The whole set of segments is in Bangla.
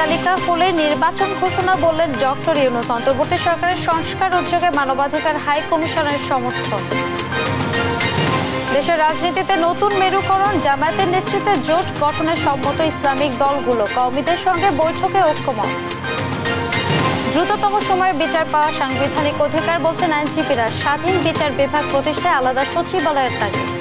তালিকা খুলে নির্বাচন ঘোষণা বললেন ডক্টর ইউনুস অন্তর্বর্তী সরকারের সংস্কার উদ্যোগে মানবাধিকার হাই কমিশনের সমর্থন দেশের রাজনীতিতে নতুন মেরুকরণ জামায়াতের নেতৃত্বে জোট গঠনে সম্মত ইসলামিক দলগুলো কর্মীদের সঙ্গে বৈঠকে ঐক্যমত দ্রুততম সময়ে বিচার পাওয়া সাংবিধানিক অধিকার বলছেন আইনজীবীরা স্বাধীন বিচার বিভাগ প্রতিষ্ঠায় আলাদা সচিবালয়ের তাগিদ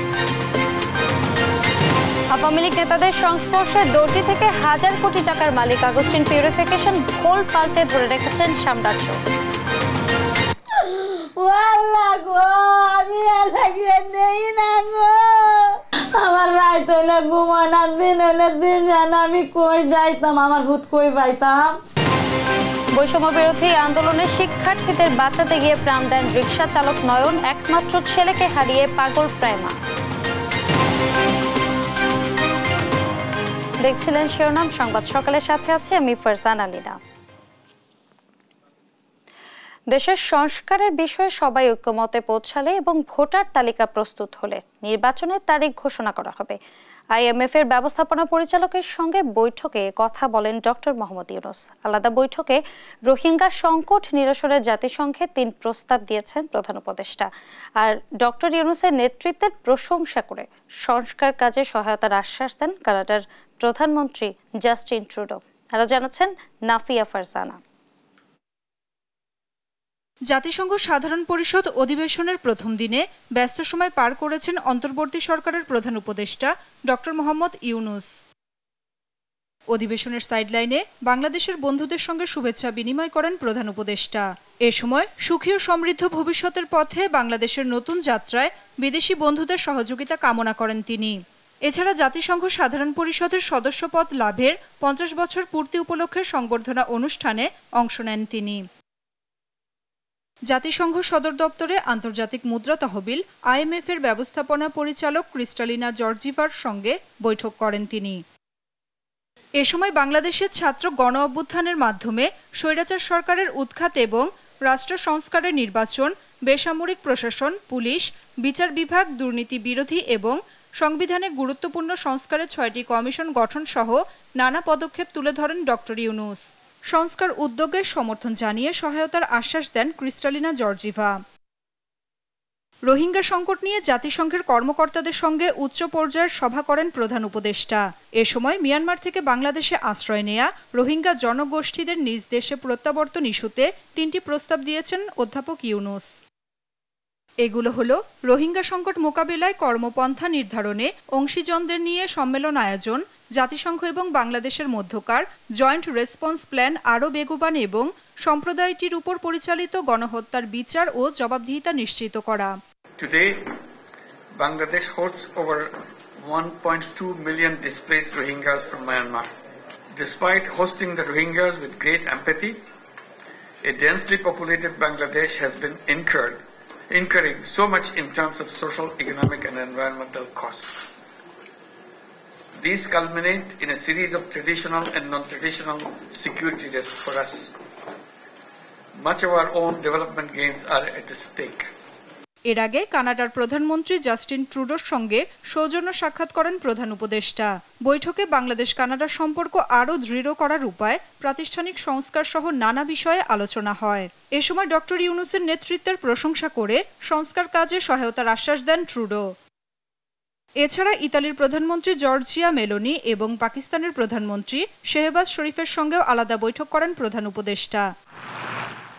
আওয়ামী লীগ নেতাদের সংস্পর্শে দর্জি থেকে হাজার কোটি টাকার মালিক আগস্টিন পিউরিফিকেশন গোল পাল্টে ধরে রেখেছেন সাম্রাজ্য আমার রাত হলে ঘুমানার দিন আমি কই যাইতাম আমার ভূত কই বৈষম্য বিরোধী আন্দোলনে শিক্ষার্থীদের বাঁচাতে গিয়ে প্রাণ দেন রিক্সা চালক নয়ন একমাত্র ছেলেকে হারিয়ে পাগল প্রায় মা দেখছিলেন শিরোনাম সংবাদ সকালের সাথে আছে আমি ফারসান আলিনা দেশের সংস্কারের বিষয়ে সবাই ঐক্যমতে পৌঁছালে এবং ভোটার তালিকা প্রস্তুত হলে নির্বাচনের তারিখ ঘোষণা করা হবে আইএমএফ এর ব্যবস্থাপনা পরিচালকের সঙ্গে বৈঠকে কথা বলেন ডক্টর মোহাম্মদ ইউনুস আলাদা বৈঠকে রোহিঙ্গা সংকট নিরসনের জাতিসংঘে তিন প্রস্তাব দিয়েছেন প্রধান উপদেষ্টা আর ডক্টর ইউনুসের নেতৃত্বের প্রশংসা করে সংস্কার কাজে সহায়তার আশ্বাস দেন কানাডার প্রধানমন্ত্রী জাস্টিন ট্রুডো আরো জানাচ্ছেন নাফিয়া ফারজানা জাতিসংঘ সাধারণ পরিষদ অধিবেশনের প্রথম দিনে ব্যস্ত সময় পার করেছেন অন্তর্বর্তী সরকারের প্রধান উপদেষ্টা ড মোহাম্মদ ইউনুস অধিবেশনের সাইডলাইনে বাংলাদেশের বন্ধুদের সঙ্গে শুভেচ্ছা বিনিময় করেন প্রধান উপদেষ্টা এ সময় সুখী ও সমৃদ্ধ ভবিষ্যতের পথে বাংলাদেশের নতুন যাত্রায় বিদেশি বন্ধুদের সহযোগিতা কামনা করেন তিনি এছাড়া জাতিসংঘ সাধারণ পরিষদের সদস্যপদ লাভের পঞ্চাশ বছর পূর্তি উপলক্ষে সংবর্ধনা অনুষ্ঠানে অংশ নেন তিনি জাতিসংঘ সদর দপ্তরে আন্তর্জাতিক মুদ্রা তহবিল আইএমএফ এর ব্যবস্থাপনা পরিচালক ক্রিস্টালিনা জর্জিভার সঙ্গে বৈঠক করেন তিনি এ সময় বাংলাদেশের ছাত্র গণ অভ্যুত্থানের মাধ্যমে স্বৈরাচার সরকারের উৎখাত এবং রাষ্ট্র সংস্কারের নির্বাচন বেসামরিক প্রশাসন পুলিশ বিচার বিভাগ দুর্নীতি বিরোধী এবং সংবিধানে গুরুত্বপূর্ণ সংস্কারের ছয়টি কমিশন গঠন সহ নানা পদক্ষেপ তুলে ধরেন ডক্টর ইউনুস সংস্কার উদ্যোগের সমর্থন জানিয়ে সহায়তার আশ্বাস দেন ক্রিস্টালিনা জর্জিভা রোহিঙ্গা সংকট নিয়ে জাতিসংঘের কর্মকর্তাদের সঙ্গে উচ্চ পর্যায়ের সভা করেন প্রধান উপদেষ্টা এ সময় মিয়ানমার থেকে বাংলাদেশে আশ্রয় নেয়া রোহিঙ্গা জনগোষ্ঠীদের নিজ দেশে প্রত্যাবর্তন ইস্যুতে তিনটি প্রস্তাব দিয়েছেন অধ্যাপক ইউনুস এগুলো হল রোহিঙ্গা সংকট মোকাবেলায় কর্মপন্থা নির্ধারণে অংশীজনদের নিয়ে সম্মেলন আয়োজন জাতিসংঘ এবং বাংলাদেশের মধ্যকার জয়েন্ট রেসপন্স প্ল্যান আরও বেগবান এবং সম্প্রদায়টির উপর পরিচালিত গণহত্যার বিচার ও জবাবদিহিতা নিশ্চিত করা Bangladesh hosts over 1.2 million displaced Rohingyas from Myanmar. Despite hosting the Rohingyas with great empathy, a densely populated Bangladesh has been incurred, incurring so much in terms of social, economic, and environmental costs. These culminate in a series of traditional and non-traditional security risks for us. Much of our own development gains are at stake. এর আগে কানাডার প্রধানমন্ত্রী জাস্টিন ট্রুডোর সঙ্গে সৌজন্য সাক্ষাৎ করেন প্রধান উপদেষ্টা বৈঠকে বাংলাদেশ কানাডার সম্পর্ক আরও দৃঢ় করার উপায় প্রাতিষ্ঠানিক সংস্কার সহ নানা বিষয়ে আলোচনা হয় এ সময় ডক্টর ইউনুসের নেতৃত্বের প্রশংসা করে সংস্কার কাজে সহায়তার আশ্বাস দেন ট্রুডো এছাড়া ইতালির প্রধানমন্ত্রী জর্জিয়া মেলোনি এবং পাকিস্তানের প্রধানমন্ত্রী শেহবাজ শরীফের সঙ্গেও আলাদা বৈঠক করেন প্রধান উপদেষ্টা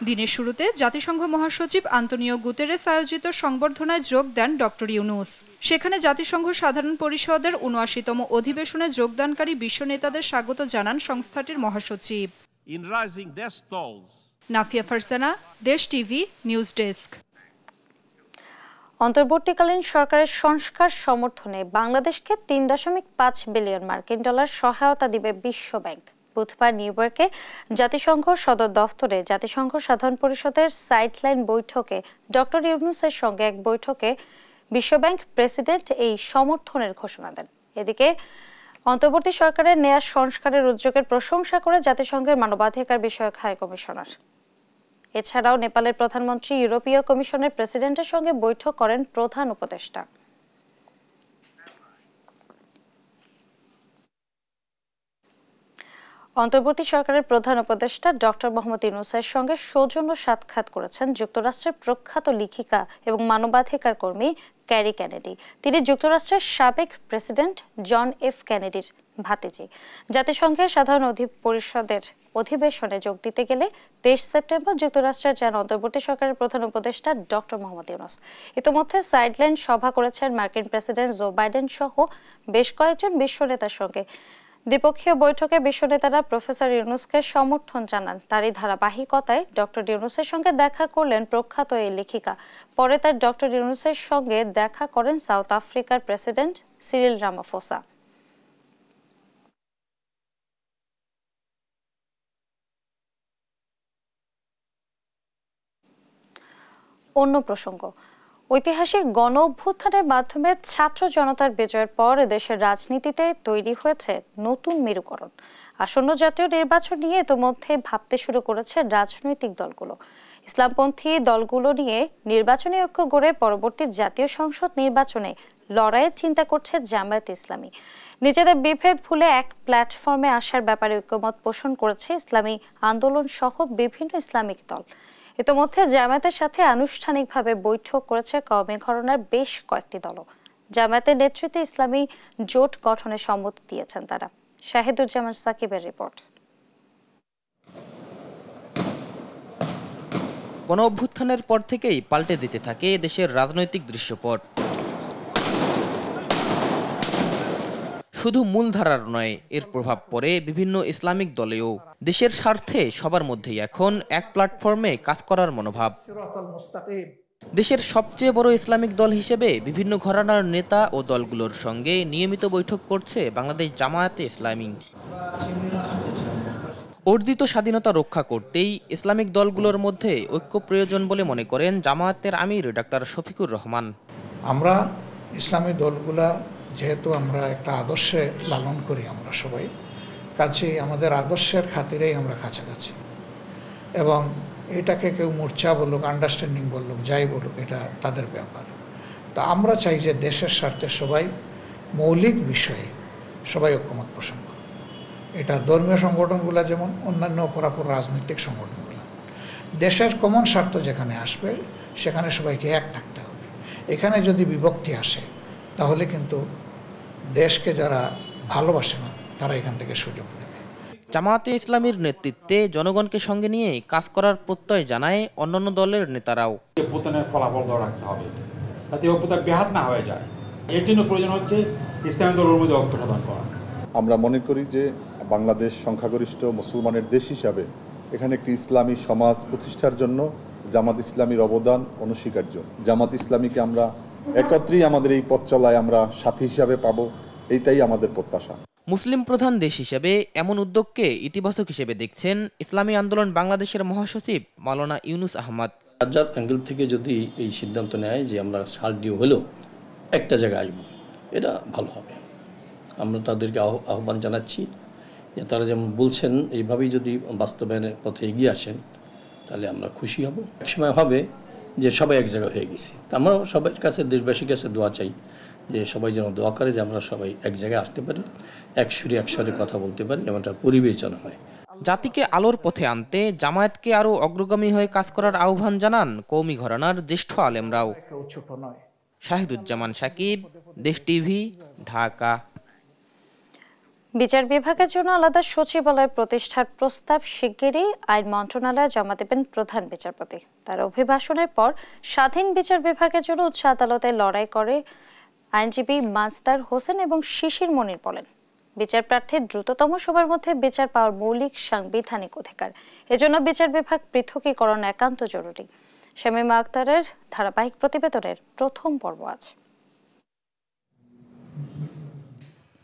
দিনের শুরুতে জাতিসংঘ মহাসচিব আন্তনিও গুতেরেস আয়োজিত সংবর্ধনায় যোগ দেন ডক্টর ইউনুস সেখানে জাতিসংঘ সাধারণ পরিষদের উনআশিতম অধিবেশনে যোগদানকারী বিশ্ব নেতাদের স্বাগত জানান সংস্থাটির মহাসচিব নাফিয়া ফারসানা দেশ টিভি নিউজ ডেস্ক অন্তর্বর্তীকালীন সরকারের সংস্কার সমর্থনে বাংলাদেশকে তিন দশমিক পাঁচ বিলিয়ন মার্কিন ডলার সহায়তা দিবে বিশ্বব্যাংক বুধবার নিউ ইয়র্কে জাতিসংঘ সদর দফতরে জাতিসংঘ সাধারণ পরিষদের সাইডলাইন বৈঠকে ডক্টর ইউনুসের সঙ্গে এক বৈঠকে বিশ্বব্যাংক প্রেসিডেন্ট এই সমর্থনের ঘোষণা দেন এদিকে অন্তর্বর্তী সরকারের নেয়া সংস্কারের উদ্যোগের প্রশংসা করে জাতিসংঘের মানবাধিকার বিষয়ক হাই কমিশনার এছাড়াও নেপালের প্রধানমন্ত্রী ইউরোপীয় কমিশনের প্রেসিডেন্টের সঙ্গে বৈঠক করেন প্রধান উপদেষ্টা অন্তর্বর্তী সরকারের প্রধান উপদেষ্টা ডক্টর মোহাম্মদ ইউনুসের সঙ্গে সৌজন্য সাক্ষাৎ করেছেন যুক্তরাষ্ট্রের প্রখ্যাত লেখিকা এবং মানবাধিকার কর্মী ক্যারি কেনেডি তিনি যুক্তরাষ্ট্রের সাবেক প্রেসিডেন্ট জন এফ ক্যানেডির ভাতিজি জাতিসংঘের সাধারণ পরিষদের অধিবেশনে যোগ দিতে গেলে তেইশ সেপ্টেম্বর যুক্তরাষ্ট্রের যান অন্তর্বর্তী সরকারের প্রধান উপদেষ্টা ডক্টর মোহাম্মদ ইউনুস ইতিমধ্যে সাইডলাইন সভা করেছেন মার্কিন প্রেসিডেন্ট জো বাইডেন সহ বেশ কয়েকজন বিশ্ব নেতার সঙ্গে দ্বিপক্ষীয় বৈঠকে বিশ্বনেতারা প্রফেসর ইউনুসকে সমর্থন জানান তারই ধারাবাহিকতায় ডক্টর ইউনুসের সঙ্গে দেখা করলেন প্রখ্যাত এই লেখিকা পরে তার ডক্টর ইউনুসের সঙ্গে দেখা করেন সাউথ আফ্রিকার প্রেসিডেন্ট সিরিল রামাফোসা অন্য প্রসঙ্গ ঐতিহাসিক গণ অভ্যুত্থানের মাধ্যমে ছাত্র জনতার বিজয়ের পর দেশের রাজনীতিতে তৈরি হয়েছে নতুন মেরুকরণ আসন্ন জাতীয় নির্বাচন নিয়ে ইতোমধ্যে ভাবতে শুরু করেছে রাজনৈতিক দলগুলো ইসলামপন্থী দলগুলো নিয়ে নির্বাচনী ঐক্য গড়ে পরবর্তী জাতীয় সংসদ নির্বাচনে লড়াইয়ের চিন্তা করছে জামায়াত ইসলামী নিজেদের বিভেদ ভুলে এক প্ল্যাটফর্মে আসার ব্যাপারে ঐক্যমত পোষণ করেছে ইসলামী আন্দোলন সহ বিভিন্ন ইসলামিক দল ইতিমধ্যে জামায়াতের সাথে আনুষ্ঠানিকভাবে বৈঠক করেছে কওমি ঘরনার বেশ কয়েকটি দল জামায়াতের নেতৃত্বে ইসলামী জোট গঠনে সম্মতি দিয়েছেন তারা শাহিদুজ্জামান সাকিবের রিপোর্ট গণ অভ্যুত্থানের পর থেকেই পাল্টে দিতে থাকে এদেশের রাজনৈতিক দৃশ্যপট শুধু মূলধারার নয় এর প্রভাব পড়ে বিভিন্ন ইসলামিক দলেও দেশের স্বার্থে সবার মধ্যেই এখন এক প্ল্যাটফর্মে কাজ করার মনোভাব দেশের সবচেয়ে বড় ইসলামিক দল হিসেবে বিভিন্ন ঘরানার নেতা ও দলগুলোর সঙ্গে নিয়মিত বৈঠক করছে বাংলাদেশ জামায়াতে ইসলামী অর্জিত স্বাধীনতা রক্ষা করতেই ইসলামিক দলগুলোর মধ্যে ঐক্য প্রয়োজন বলে মনে করেন জামায়াতের আমির ডাক্তার শফিকুর রহমান আমরা ইসলামী দলগুলা যেহেতু আমরা একটা আদর্শে লালন করি আমরা সবাই কাছে আমাদের আদর্শের খাতিরেই আমরা কাছাকাছি এবং এটাকে কেউ মূর্ছা বলুক আন্ডারস্ট্যান্ডিং বলুক যাই বলুক এটা তাদের ব্যাপার তা আমরা চাই যে দেশের স্বার্থে সবাই মৌলিক বিষয়ে সবাই ঐক্যমত পোষণ করে এটা ধর্মীয় সংগঠনগুলো যেমন অন্যান্য অপরাপর রাজনৈতিক সংগঠনগুলো দেশের কমন স্বার্থ যেখানে আসবে সেখানে সবাইকে এক থাকতে হবে এখানে যদি বিভক্তি আসে তাহলে কিন্তু দেশকে যারা ভালোবাসে না তারা এখান থেকে সুযোগ নেবে জামায়াতে ইসলামীর নেতৃত্বে জনগণকে সঙ্গে নিয়ে কাজ করার প্রত্যয় জানায় অন্যান্য দলের নেতারাও পতনের ফলাফল ধরে রাখতে হবে যাতে অপ্যতা ব্যাহাত না হয়ে যায় এর জন্য প্রয়োজন হচ্ছে ইসলামী দলের মধ্যে ঐক্য সাধন করা আমরা মনে করি যে বাংলাদেশ সংখ্যাগরিষ্ঠ মুসলমানের দেশ হিসাবে এখানে একটি ইসলামী সমাজ প্রতিষ্ঠার জন্য জামাত ইসলামীর অবদান অনস্বীকার্য জামাত ইসলামীকে আমরা একত্রেই আমাদের এই পথ আমরা সাথী হিসাবে পাবো এইটাই আমাদের প্রত্যাশা মুসলিম প্রধান দেশ হিসেবে এমন উদ্যোগকে ইতিবাচক হিসেবে দেখছেন ইসলামী আন্দোলন বাংলাদেশের মহাসচিব মালানা ইউনুস আহমদ রাজ্জার অ্যাঙ্গেল থেকে যদি এই সিদ্ধান্ত নেয় যে আমরা সার ডিউ হলেও একটা জায়গায় আসবো এটা ভালো হবে আমরা তাদেরকে আহ্বান জানাচ্ছি যে তারা যেমন বলছেন এইভাবেই যদি বাস্তবায়নের পথে এগিয়ে আসেন তাহলে আমরা খুশি হব একসময় হবে যে সবাই এক জায়গায় হয়ে গেছি আমরা আমরাও সবার কাছে দেশবাসীর কাছে দোয়া চাই যে সবাই যেন দোয়া করে যে আমরা সবাই এক জায়গায় আসতে পারি এক সুরে এক সরে কথা বলতে পারি যেমনটা তার হয় জাতিকে আলোর পথে আনতে জামায়াতকে আরও অগ্রগামী হয়ে কাজ করার আহ্বান জানান কৌমি ঘরানার জ্যেষ্ঠ আলেমরাও শাহিদুজ্জামান সাকিব দেশ টিভি ঢাকা বিচার বিভাগের জন্য আলাদা সচিবালয় প্রতিষ্ঠার প্রস্তাব শিগগিরই আইন মন্ত্রণালয়ে জমা দেবেন প্রধান বিচারপতি তার অভিভাষণের পর স্বাধীন বিচার বিভাগের জন্য উচ্চ আদালতে লড়াই করে আইনজীবী মাস্তার হোসেন এবং শিশির মনির বলেন বিচার প্রার্থীর দ্রুততম সবার মধ্যে বিচার পাওয়ার মৌলিক সাংবিধানিক অধিকার এজন্য বিচার বিভাগ পৃথকীকরণ একান্ত জরুরি শামীমা আক্তারের ধারাবাহিক প্রতিবেদনের প্রথম পর্ব আছে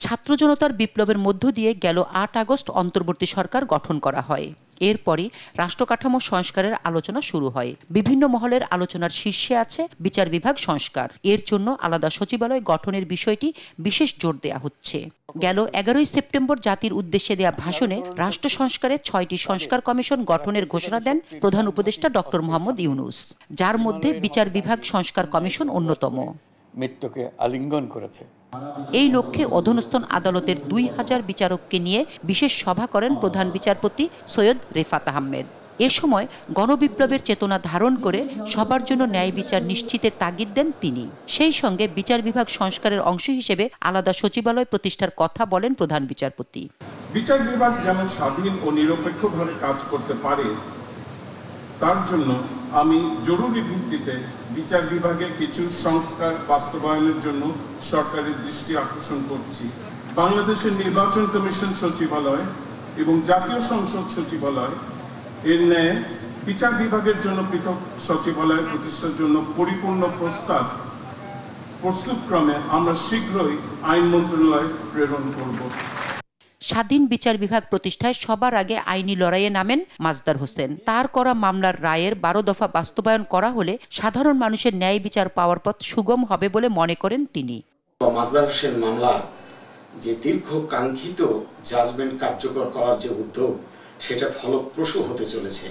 ছাত্র জনতার বিপ্লবের মধ্য দিয়ে গেল আট আগস্ট অন্তর্বর্তী সরকার গঠন করা হয় এরপরই রাষ্ট্রকাঠামো সংস্কারের আলোচনা শুরু হয় বিভিন্ন মহলের আলোচনার শীর্ষে আছে বিচার বিভাগ সংস্কার এর জন্য আলাদা সচিবালয় গঠনের বিষয়টি বিশেষ জোর দেয়া হচ্ছে গেল এগারোই সেপ্টেম্বর জাতির উদ্দেশ্যে দেয়া ভাষণে রাষ্ট্র সংস্কারের ছয়টি সংস্কার কমিশন গঠনের ঘোষণা দেন প্রধান উপদেষ্টা ডক্টর মোহাম্মদ ইউনুস যার মধ্যে বিচার বিভাগ সংস্কার কমিশন অন্যতম মৃত্যুকে আলিঙ্গন করেছে এই লক্ষ্যে অধনস্থন আদালতের দুই হাজার বিচারককে নিয়ে বিশেষ সভা করেন প্রধান বিচারপতি সৈয়দ রেফাত আহমেদ এ সময় গণবিপ্লবের চেতনা ধারণ করে সবার জন্য ন্যায় বিচার নিশ্চিতের তাগিদ দেন তিনি সেই সঙ্গে বিচার বিভাগ সংস্কারের অংশ হিসেবে আলাদা সচিবালয় প্রতিষ্ঠার কথা বলেন প্রধান বিচারপতি বিচার বিভাগ যেমন স্বাধীন ও নিরপেক্ষভাবে কাজ করতে পারে তার জন্য আমি জরুরি ভিত্তিতে বিচার বিভাগে কিছু সংস্কার বাস্তবায়নের জন্য সরকারের দৃষ্টি আকর্ষণ করছি বাংলাদেশের নির্বাচন কমিশন সচিবালয় এবং জাতীয় সংসদ সচিবালয় এর ন্যায় বিচার বিভাগের জন্য পৃথক সচিবালয় প্রতিষ্ঠার জন্য পরিপূর্ণ প্রস্তাব প্রস্তুতক্রমে আমরা শীঘ্রই আইন মন্ত্রণালয় প্রেরণ করব স্বাধীন বিচার বিভাগ প্রতিষ্ঠায় সবার আগে আইনি লড়াইয়ে নামেন মাজদার হোসেন তার করা মামলার রায়ের বারো দফা বাস্তবায়ন করা হলে সাধারণ মানুষের ন্যায় বিচার পাওয়ার পথ সুগম হবে বলে মনে করেন তিনি মাজদার হোসেন মামলা যে দীর্ঘ কাঙ্ক্ষিত জাজমেন্ট কার্যকর করার যে উদ্যোগ সেটা ফলপ্রসূ হতে চলেছে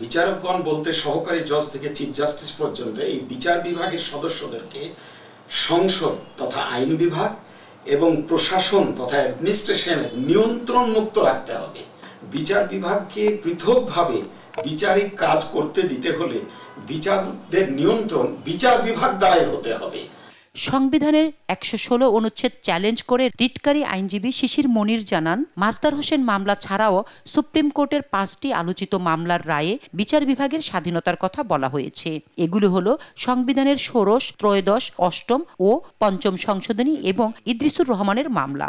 বিচারকগণ বলতে সহকারী জজ থেকে চিফ জাস্টিস পর্যন্ত এই বিচার বিভাগের সদস্যদেরকে সংসদ তথা আইন বিভাগ এবং প্রশাসন তথা অ্যাডমিনিস্ট্রেশনের নিয়ন্ত্রণ মুক্ত রাখতে হবে বিচার বিভাগকে পৃথকভাবে বিচারিক কাজ করতে দিতে হলে বিচারদের নিয়ন্ত্রণ বিচার বিভাগ দ্বারাই হতে হবে সংবিধানের একশো ষোলো অনুচ্ছেদ চ্যালেঞ্জ করে রিটকারী আইনজীবী শিশির মনির জানান মাস্তার হোসেন মামলা ছাড়াও সুপ্রিম কোর্টের পাঁচটি আলোচিত মামলার রায়ে বিচার বিভাগের স্বাধীনতার কথা বলা হয়েছে এগুলো হল সংবিধানের ষোড়শ ত্রয়োদশ অষ্টম ও পঞ্চম সংশোধনী এবং ইদ্রিসুর রহমানের মামলা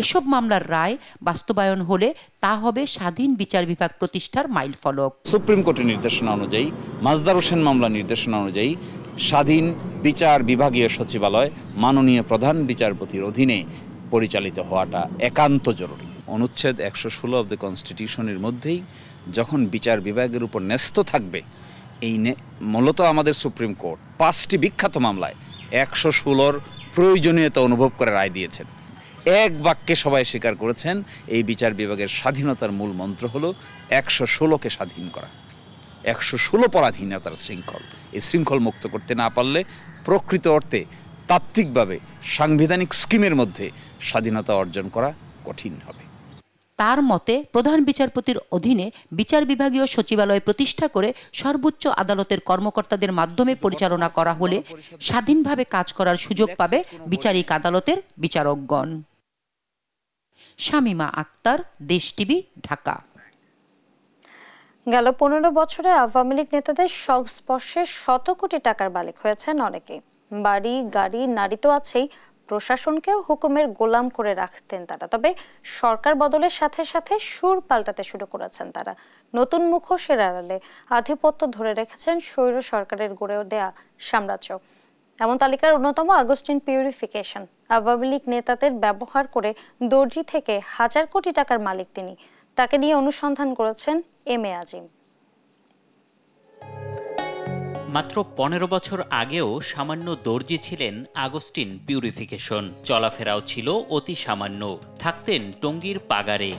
এসব মামলার রায় বাস্তবায়ন হলে তা হবে স্বাধীন বিচার বিভাগ প্রতিষ্ঠার মাইল ফলক সুপ্রিম কোর্টের নির্দেশনা অনুযায়ী মাজদার হোসেন মামলা নির্দেশনা অনুযায়ী স্বাধীন বিচার বিভাগীয় সচিবালয় মাননীয় প্রধান বিচারপতির অধীনে পরিচালিত হওয়াটা একান্ত জরুরি অনুচ্ছেদ একশো ষোলো অব দ্য কনস্টিটিউশনের মধ্যেই যখন বিচার বিভাগের উপর ন্যস্ত থাকবে এই মূলত আমাদের সুপ্রিম কোর্ট পাঁচটি বিখ্যাত মামলায় একশো ষোলোর প্রয়োজনীয়তা অনুভব করে রায় দিয়েছেন এক বাক্যে সবাই স্বীকার করেছেন এই বিচার বিভাগের স্বাধীনতার মূল মন্ত্র হলো একশো ষোলোকে স্বাধীন করা একশো ষোলো পরাধীনতার শৃঙ্খল এই শৃঙ্খল মুক্ত করতে না পারলে প্রকৃত অর্থে তাত্ত্বিকভাবে সাংবিধানিক স্কিমের মধ্যে স্বাধীনতা অর্জন করা কঠিন হবে তার মতে প্রধান বিচারপতির অধীনে বিচার বিভাগীয় সচিবালয় প্রতিষ্ঠা করে সর্বোচ্চ আদালতের কর্মকর্তাদের মাধ্যমে পরিচালনা করা হলে স্বাধীনভাবে কাজ করার সুযোগ পাবে বিচারিক আদালতের বিচারকগণ শামিমা আক্তার দেশ টিভি ঢাকা গেল পনেরো বছরে আওয়ামী লীগ নেতাদের সংস্পর্শে শত কোটি টাকার মালিক হয়েছেন অনেকে বাড়ি গাড়ি নারী তো আছেই প্রশাসনকেও হুকুমের গোলাম করে রাখতেন তারা তবে সরকার বদলের সাথে সাথে সুর পাল্টাতে শুরু করেছেন তারা নতুন মুখোশের আড়ালে আধিপত্য ধরে রেখেছেন স্বৈর সরকারের গড়ে দেয়া সাম্রাজ্য এমন তালিকার অন্যতম আগস্টিন পিউরিফিকেশন আওয়ামী লীগ নেতাদের ব্যবহার করে দর্জি থেকে হাজার কোটি টাকার মালিক তিনি তাকে নিয়ে অনুসন্ধান করেছেন এম এ আজিম মাত্র পনেরো বছর আগেও সামান্য দর্জি ছিলেন আগস্টিন পিউরিফিকেশন চলাফেরাও ছিল অতি সামান্য থাকতেন টঙ্গীর পাগারে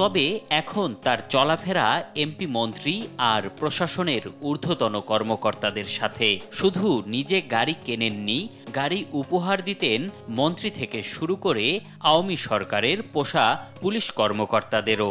তবে এখন তার চলাফেরা এমপি মন্ত্রী আর প্রশাসনের ঊর্ধ্বতন কর্মকর্তাদের সাথে শুধু নিজে গাড়ি কেনেননি গাড়ি উপহার দিতেন মন্ত্রী থেকে শুরু করে আওয়ামী সরকারের পোষা পুলিশ কর্মকর্তাদেরও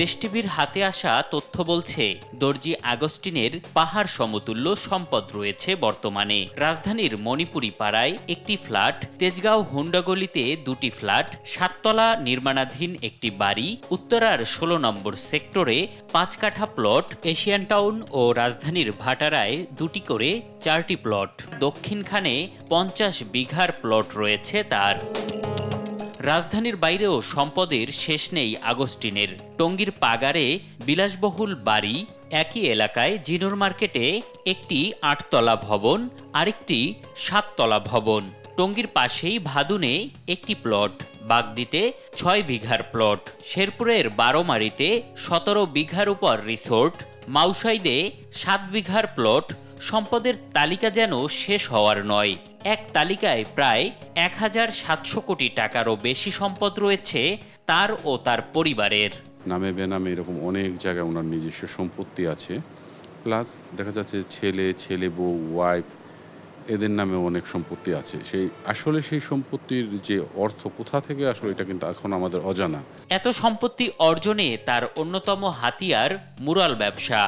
দেশ টিভির হাতে আসা তথ্য বলছে দর্জি আগস্টিনের পাহাড় সমতুল্য সম্পদ রয়েছে বর্তমানে রাজধানীর মণিপুরি পাড়ায় একটি ফ্ল্যাট তেজগাঁও হুন্ডাগলিতে দুটি ফ্ল্যাট সাততলা নির্মাণাধীন একটি বাড়ি উত্তরার ষোলো নম্বর সেক্টরে পাঁচ কাঠা প্লট এশিয়ান টাউন ও রাজধানীর ভাটারায় দুটি করে চারটি প্লট দক্ষিণখানে পঞ্চাশ বিঘার প্লট রয়েছে তার রাজধানীর বাইরেও সম্পদের শেষ নেই আগস্টিনের টঙ্গীর পাগারে বিলাসবহুল বাড়ি একই এলাকায় জিনোর মার্কেটে একটি আটতলা ভবন আরেকটি সাততলা ভবন টঙ্গীর পাশেই ভাদুনে একটি প্লট বাগদিতে ছয় বিঘার প্লট শেরপুরের বারোমারিতে সতেরো বিঘার উপর রিসোর্ট মাউসাইদে সাত বিঘার প্লট সম্পদের তালিকা যেন শেষ হওয়ার নয় এক তালিকায় প্রায় এক হাজার সাতশো কোটি টাকারও বেশি সম্পদ রয়েছে তার ও তার পরিবারের নামে বেনামে এরকম অনেক জায়গায় ওনার নিজস্ব সম্পত্তি আছে প্লাস দেখা যাচ্ছে ছেলে ছেলে বউ ওয়াইফ এদের নামে অনেক সম্পত্তি আছে সেই আসলে সেই সম্পত্তির যে অর্থ কোথা থেকে আসলে এটা কিন্তু এখন আমাদের অজানা এত সম্পত্তি অর্জনে তার অন্যতম হাতিয়ার মুরাল ব্যবসা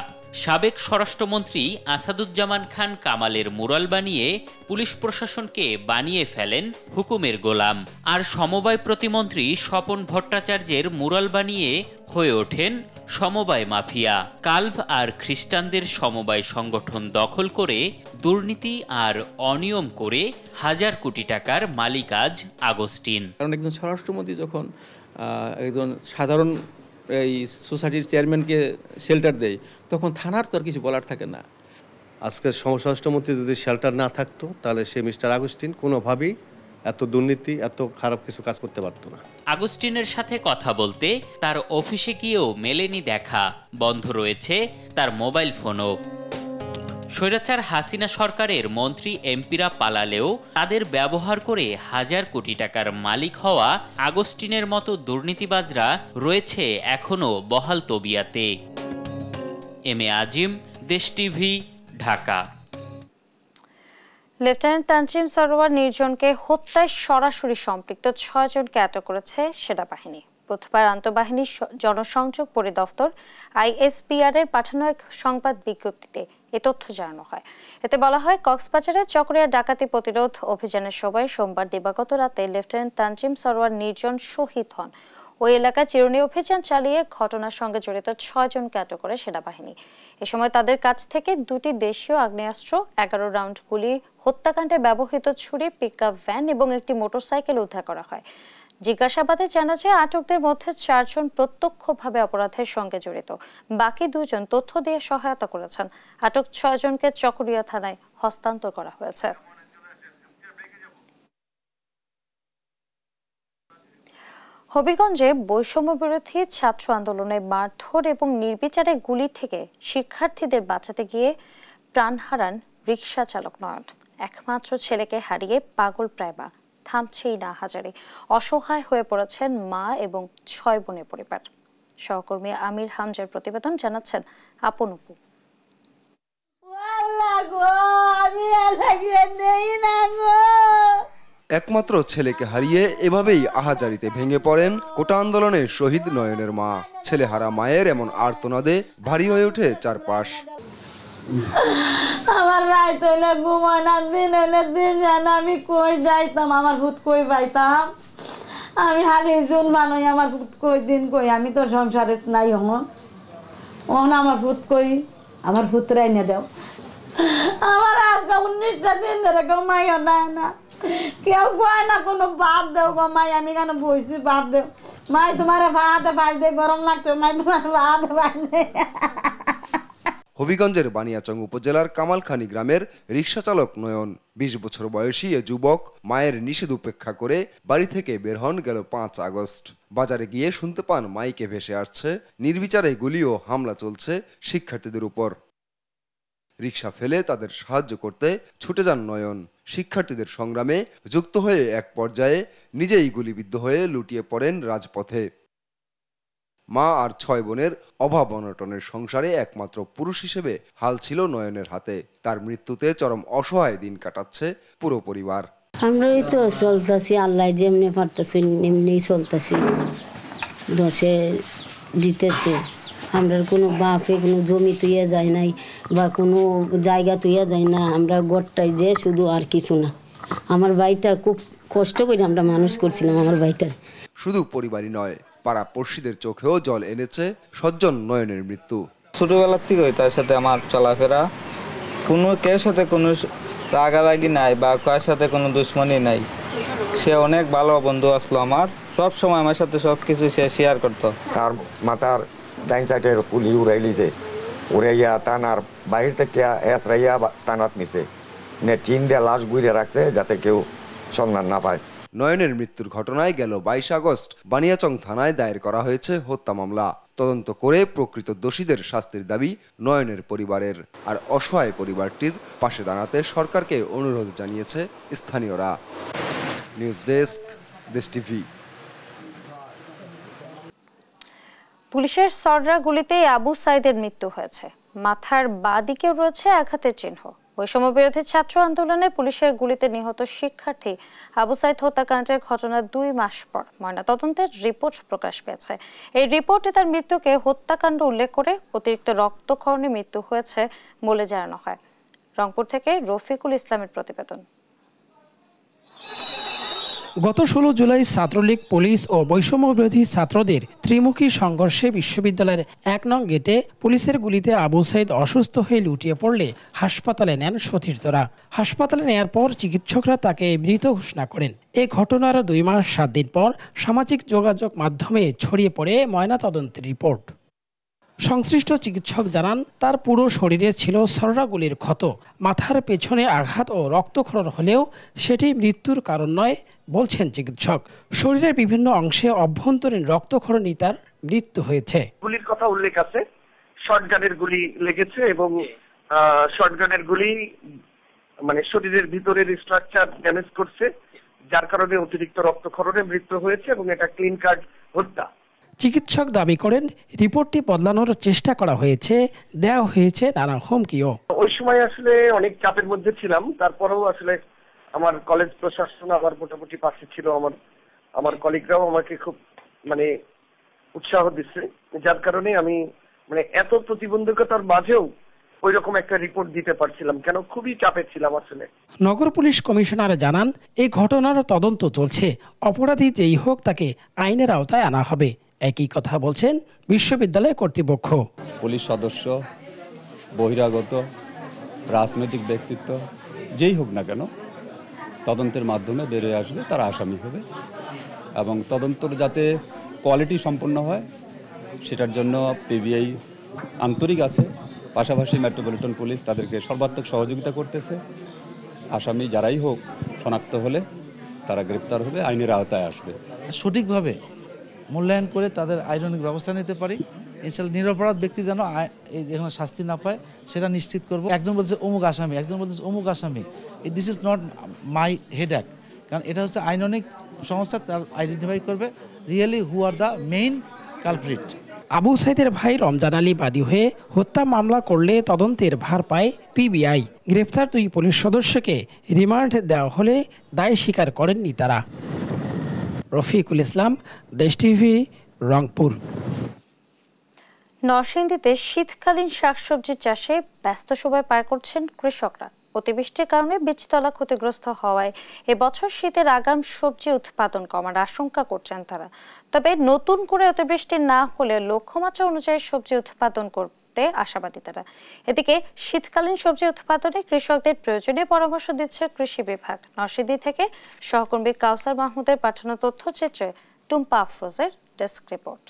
সাবেক স্বরাষ্ট্রমন্ত্রী আসাদুজ্জামান খান কামালের মুরাল বানিয়ে পুলিশ প্রশাসনকে বানিয়ে ফেলেন হুকুমের গোলাম আর সমবায় প্রতিমন্ত্রী স্বপন ভট্টাচার্যের মুরাল বানিয়ে হয়ে ওঠেন সমবায় মাফিয়া কাল্ভ আর খ্রিস্টানদের সমবায় সংগঠন দখল করে দুর্নীতি আর অনিয়ম করে হাজার কোটি টাকার মালিকাজ আগস্টিন কারণ একজন স্বরাষ্ট্রমন্ত্রী যখন একজন সাধারণ এই সোসাইটির চেয়ারম্যানকে শেল্টার দেয় তখন থানার তো আর কিছু বলার থাকে না আজকে স্বরাষ্ট্রমন্ত্রী যদি শেল্টার না থাকতো তাহলে সে মিস্টার আগস্টিন কোনোভাবেই এত দুর্নীতি এত খারাপ কিছু কাজ করতে পারতো না আগস্টিনের সাথে কথা বলতে তার অফিসে গিয়েও মেলেনি দেখা বন্ধ রয়েছে তার মোবাইল ফোনও স্বৈরাচার হাসিনা সরকারের মন্ত্রী এমপিরা পালালেও তাদের ব্যবহার করে হাজার কোটি টাকার মালিক হওয়া আগস্টিনের মতো দুর্নীতিবাজরা রয়েছে এখনও বহাল তবিয়াতে M A Azim Desh TV Dhaka lieutenant Tanjim Sarwar নির্জনকে হত্যায় সরাসরি সম্পৃক্ত ছয়জনকে আটক করেছে সেনাবাহিনী বুধবার আন্তঃবাহিনী জনসংযোগ পরিদপ্তর আইএসপিআর এর পাঠানো এক সংবাদ বিজ্ঞপ্তিতে এ তথ্য জানানো হয় এতে বলা হয় কক্সবাজারে চকরিয়া ডাকাতি প্রতিরোধ অভিযানের সময় সোমবার দিবাগত রাতে লেফটেন্যান্ট তানজিম সরোয়ার নির্জন শহীদ হন ওই এলাকায় চিরুনি অভিযান চালিয়ে ঘটনার সঙ্গে জড়িত ছয়জনকে আটক করে সেনাবাহিনী এ সময় তাদের কাছ থেকে দুটি দেশীয় আগ্নেয়াস্ত্র এগারো রাউন্ড গুলি হত্যাকাণ্ডে ব্যবহৃত ছুরি পিকআপ ভ্যান এবং একটি মোটরসাইকেল উদ্ধার করা হয় জিজ্ঞাসাবাদে জানা যায় আটকদের মধ্যে চারজন প্রত্যক্ষভাবে অপরাধের সঙ্গে জড়িত বাকি দুজন তথ্য দিয়ে সহায়তা করেছেন আটক ছয়জনকে চকরিয়া থানায় হস্তান্তর করা হয়েছে হবিগঞ্জে বৈষম্য বিরোধী ছাত্র আন্দোলনে মারধর এবং নির্বিচারে গুলি থেকে শিক্ষার্থীদের বাঁচাতে গিয়ে প্রাণ হারান রিক্সা চালক নয়ন একমাত্র ছেলেকে হারিয়ে পাগল প্রায় বা থামছেই না হাজারে অসহায় হয়ে পড়েছেন মা এবং ছয় বোনের পরিবার সহকর্মী আমির হামজার প্রতিবেদন জানাচ্ছেন আপন উপু একমাত্র ছেলেকে হারিয়ে এভাবেই আহাজারিতে ভেঙে পড়েন কোটা আন্দোলনের শহীদ নয়নের মা ছেলেহারা মায়ের এমন আর্তনাদে ভারী হয়ে ওঠে চারপাশ আমার রাত হইলে ঘুমায় না দিন হইলে দিন জানা আমি কই যাইতাম আমার ভূত কই পাইতাম আমি হালি জুন বানাই আমার ভূত কই দিন কই আমি তো সংসারে নাই হন ওন আমার ভূত কই আমার ভূত রাইনে দেও আমার আজকে উনিশটা দিন ধরে কেউ নাই না কেউ কয় না কোনো বাদ দেও গো মাই আমি কেন বইছি বাদ দেও মাই তোমার ভাতে ভাই দে গরম লাগতো মাই তোমার ভাতে ভাই দে হবিগঞ্জের বানিয়াচং উপজেলার কামালখানি গ্রামের রিক্সা চালক নয়ন বিশ বছর বয়সী এ যুবক মায়ের নিষেধ উপেক্ষা করে বাড়ি থেকে বের হন গেল পাঁচ আগস্ট বাজারে গিয়ে শুনতে পান মাইকে ভেসে আসছে নির্বিচারে গুলি ও হামলা চলছে শিক্ষার্থীদের উপর রিক্সা ফেলে তাদের সাহায্য করতে ছুটে যান নয়ন শিক্ষার্থীদের সংগ্রামে যুক্ত হয়ে এক পর্যায়ে নিজেই গুলিবিদ্ধ হয়ে লুটিয়ে পড়েন রাজপথে মা আর ছয় বোনের অভাব অনটনের সংসারে একমাত্র পুরুষ হিসেবে হাল ছিল নয়নের হাতে তার মৃত্যুতে চরম অসহায় দিন কাটাচ্ছে পুরো পরিবার আমরাই তো চলতেছি আল্লাহ যেমনি পারতেছি এমনি চলতেছি দশে দিতেছে আমরা কোনো বাপে কোনো জমি তুইয়া যায় নাই বা কোনো জায়গা তুইয়া যায় না আমরা গড়টাই যে শুধু আর কিছু না আমার ভাইটা খুব কষ্ট করে আমরা মানুষ করছিলাম আমার ভাইটার শুধু পরিবারই নয় পাড়া পড়শিদের চোখেও জল এনেছে সজ্জন নয়নের মৃত্যু ছোটবেলার থেকে তার সাথে আমার চলাফেরা কোনো কেউ সাথে কোনো রাগারাগি নাই বা কার সাথে কোনো দুশ্মনী নাই সে অনেক ভালো বন্ধু আসলো আমার সব সময় আমার সাথে সব কিছু সে শেয়ার করতো তার মাথার ডাইন সাইডের পুলি উড়াই লিছে উড়াইয়া তানার বাহির থেকে এস রাইয়া তানাত নিছে নে টিন দিয়ে লাশ গুইরে রাখছে যাতে কেউ সন্ধান না পায় নয়নের মৃত্যুর ঘটনায় গেল বাইশ আগস্ট বানিয়াচং থানায় দায়ের করা হয়েছে হত্যা মামলা তদন্ত করে প্রকৃত দোষীদের শাস্তির দাবি নয়নের পরিবারের আর অসহায় পরিবারটির পাশে দাঁড়াতে সরকারকে অনুরোধ জানিয়েছে স্থানীয়রা নিউজ ডেস্ক দেশ টিভি পুলিশের সররা গুলিতে আবু সাইদের মৃত্যু হয়েছে মাথার বাঁ দিকেও রয়েছে আঘাতের চিহ্ন বৈষম্যবিরোধী ছাত্র আন্দোলনে পুলিশের গুলিতে নিহত শিক্ষার্থী আবু সাইদ হত্যাকাণ্ডের ঘটনার দুই মাস পর ময়নাতদন্তের রিপোর্ট প্রকাশ পেয়েছে এই রিপোর্টে তার মৃত্যুকে হত্যাকাণ্ড উল্লেখ করে অতিরিক্ত রক্তক্ষরণে মৃত্যু হয়েছে বলে জানানো হয় রংপুর থেকে রফিকুল ইসলামের প্রতিবেদন গত ষোলো জুলাই ছাত্রলীগ পুলিশ ও বৈষম্য বিরোধী ছাত্রদের ত্রিমুখী সংঘর্ষে বিশ্ববিদ্যালয়ের এক নং গেটে পুলিশের গুলিতে আবু সাইদ অসুস্থ হয়ে লুটিয়ে পড়লে হাসপাতালে নেন সতীর্থরা হাসপাতালে নেয়ার পর চিকিৎসকরা তাকে মৃত ঘোষণা করেন এ ঘটনার দুই মাস সাত দিন পর সামাজিক যোগাযোগ মাধ্যমে ছড়িয়ে পড়ে ময়নাতদন্তের রিপোর্ট সংশ্লিষ্ট চিকিৎসক জানান তার পুরো শরীরে ছিল সররাগুলির ক্ষত মাথার পেছনে আঘাত ও রক্তক্ষরণ হলেও সেটি মৃত্যুর কারণ নয় বলছেন চিকিৎসক শরীরের বিভিন্ন অংশে অভ্যন্তরীণ রক্তক্ষরণই তার মৃত্যু হয়েছে গুলির কথা উল্লেখ আছে শটগানের গুলি লেগেছে এবং শটগানের গুলি মানে শরীরের ভিতরের স্ট্রাকচার ড্যামেজ করছে যার কারণে অতিরিক্ত রক্তক্ষরণে মৃত্যু হয়েছে এবং এটা ক্লিন কার্ড হত্যা চিকিৎসক দাবি করেন রিপোর্টটি বদলানোর চেষ্টা করা হয়েছে দেওয়া হয়েছে নানা হুমকিও ওই সময় আসলে অনেক চাপের মধ্যে ছিলাম তারপরেও আসলে আমার কলেজ প্রশাসন আমার মোটামুটি পাশে ছিল আমার আমার কলিগরাও আমাকে খুব মানে উৎসাহ দিচ্ছে যার কারণে আমি মানে এত প্রতিবন্ধকতার মাঝেও ওই রকম একটা রিপোর্ট দিতে পারছিলাম কেন খুবই চাপে ছিলাম আসলে নগর পুলিশ কমিশনার জানান এই ঘটনার তদন্ত চলছে অপরাধী যেই হোক তাকে আইনের আওতায় আনা হবে একই কথা বলছেন বিশ্ববিদ্যালয় কর্তৃপক্ষ পুলিশ সদস্য বহিরাগত রাজনৈতিক ব্যক্তিত্ব যেই হোক না কেন তদন্তের মাধ্যমে বেরিয়ে আসবে তারা আসামি হবে এবং তদন্তর যাতে কোয়ালিটি সম্পন্ন হয় সেটার জন্য পিবিআই আন্তরিক আছে পাশাপাশি মেট্রোপলিটন পুলিশ তাদেরকে সর্বাত্মক সহযোগিতা করতেছে আসামি যারাই হোক শনাক্ত হলে তারা গ্রেপ্তার হবে আইনের আওতায় আসবে সঠিকভাবে মূল্যায়ন করে তাদের আইনিক ব্যবস্থা নিতে পারি এছাড়া নিরপরাধ ব্যক্তি যেন যেখানে শাস্তি না পায় সেটা নিশ্চিত করব একজন বলছে অমুক আসামি একজন বলছে অমুক আসামি this is not my headache কারণ এটা হচ্ছে আইননিক সংস্থা তার আইডেন্টিফাই করবে really who are the main culprit Abu সাইদের ভাই রমজান আলী বাদী হয়ে হত্যা মামলা করলে তদন্তের ভার পায় পিবিআই গ্রেফতার দুই পুলিশ সদস্যকে রিমান্ড দেওয়া হলে দায় স্বীকার করেননি তারা রফিকুল ইসলাম দেশ টিভি রংপুর নরসিংদীতে শীতকালীন শাকসবজি চাষে ব্যস্ত সময় পার করছেন কৃষকরা অতিবৃষ্টির কারণে বীজতলা ক্ষতিগ্রস্ত হওয়ায় এবছর শীতের আগাম সবজি উৎপাদন কমার আশঙ্কা করছেন তারা তবে নতুন করে অতিবৃষ্টি না হলে লক্ষ্যমাত্রা অনুযায়ী সবজি উৎপাদন করবে করতে আশাবাদী তারা এদিকে শীতকালীন সবজি উৎপাদনে কৃষকদের প্রয়োজনীয় পরামর্শ দিচ্ছে কৃষি বিভাগ নসিদি থেকে সহকর্মী কাউসার মাহমুদের পাঠানো তথ্যচিত্রে টুম্পা আফরোজের ডেস্ক রিপোর্ট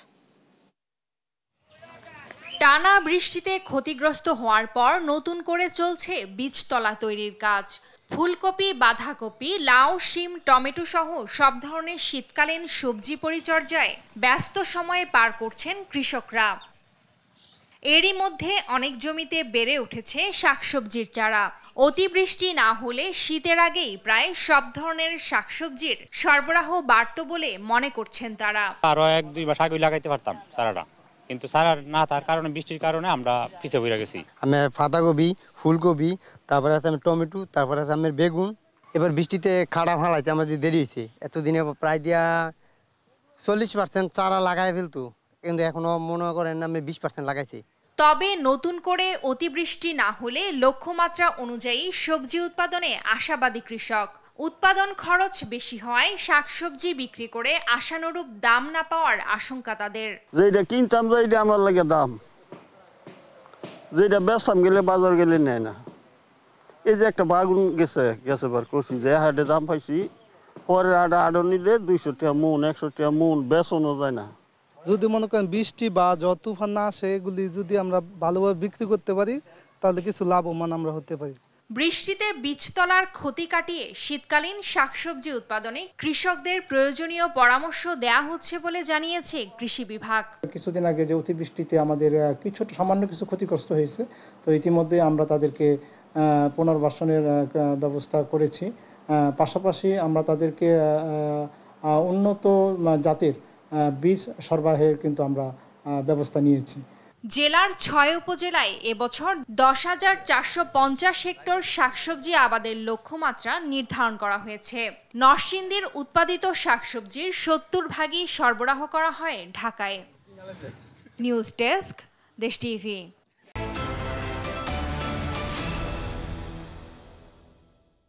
টানা বৃষ্টিতে ক্ষতিগ্রস্ত হওয়ার পর নতুন করে চলছে বীজতলা তৈরির কাজ ফুলকপি বাঁধাকপি লাউ শিম টমেটো সহ সব ধরনের শীতকালীন সবজি পরিচর্যায় ব্যস্ত সময়ে পার করছেন কৃষকরা এরই মধ্যে অনেক জমিতে বেড়ে উঠেছে শাকসবজির চারা অতিবৃষ্টি না হলে শীতের আগেই প্রায় সব ধরনের শাকসবজির সরবরাহ বাড়ত বলে মনে করছেন তারা আরো এক দুই মাস আগে লাগাইতে পারতাম চারাটা কিন্তু সারা না তার কারণে বৃষ্টির কারণে আমরা পিছিয়ে পড়ে গেছি আমি পাতাকপি ফুলকপি তারপরে আছে আমি টমেটো তারপরে আছে আমি বেগুন এবার বৃষ্টিতে খাড়া ফালাইতে আমাদের দেরি হয়েছে এতদিনে প্রায় দিয়া চল্লিশ পার্সেন্ট চারা লাগাই ফেলতো কিন্তু এখনো মনে করেন আমি বিশ পার্সেন্ট লাগাইছি তবে নতুন করে অতিবৃষ্টি না হলে লক্ষ্যমাত্রা অনুযায়ী সবজি উৎপাদনে আশাবাদী কৃষক উৎপাদন খরচ বেশি হয় শাকসবজি বিক্রি করে আশানুরূপ দাম না পাওয়ার আশঙ্কা তাদের যেটা কিনতাম যেটা আমার লাগে দাম যেটা বেচতাম গেলে বাজার গেলে নেয় না এই যে একটা বাগুন গেছে গেছে বার করছি যে হাটে দাম পাইছি পরের হাটে আড়ো নিলে দুইশো টাকা মন একশো টাকা মন বেচনও যায় না যদি মনে করেন বৃষ্টি বা জ্বর তুফান না আসে এগুলি যদি আমরা ভালোভাবে বিক্রি করতে পারি তাহলে কিছু লাভবান আমরা হতে পারি বৃষ্টিতে বীজতলার ক্ষতি কাটিয়ে শীতকালীন শাকসবজি উৎপাদনে কৃষকদের প্রয়োজনীয় পরামর্শ দেয়া হচ্ছে বলে জানিয়েছে কৃষি বিভাগ কিছুদিন আগে যে অতিবৃষ্টিতে আমাদের কিছু সামান্য কিছু ক্ষতিগ্রস্ত হয়েছে তো ইতিমধ্যে আমরা তাদেরকে পুনর্বাসনের ব্যবস্থা করেছি পাশাপাশি আমরা তাদেরকে উন্নত জাতের বীজ সরবরাহের কিন্তু আমরা ব্যবস্থা নিয়েছি জেলার ছয় উপজেলায় এবছর দশ হাজার চারশো পঞ্চাশ হেক্টর শাকসবজি আবাদের লক্ষ্যমাত্রা নির্ধারণ করা হয়েছে নরসিংদীর উৎপাদিত শাকসবজির সত্তর ভাগই সরবরাহ করা হয় ঢাকায় নিউজ ডেস্ক দেশ টিভি